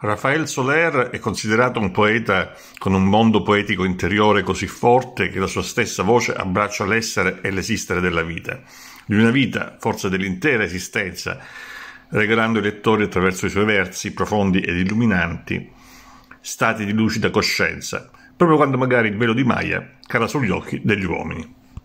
Rafael Soler è considerato un poeta con un mondo poetico interiore così forte che la sua stessa voce abbraccia l'essere e l'esistere della vita, di una vita, forse dell'intera esistenza, regalando ai lettori attraverso i suoi versi profondi ed illuminanti stati di lucida coscienza, proprio quando magari il velo di Maya cala sugli occhi degli uomini.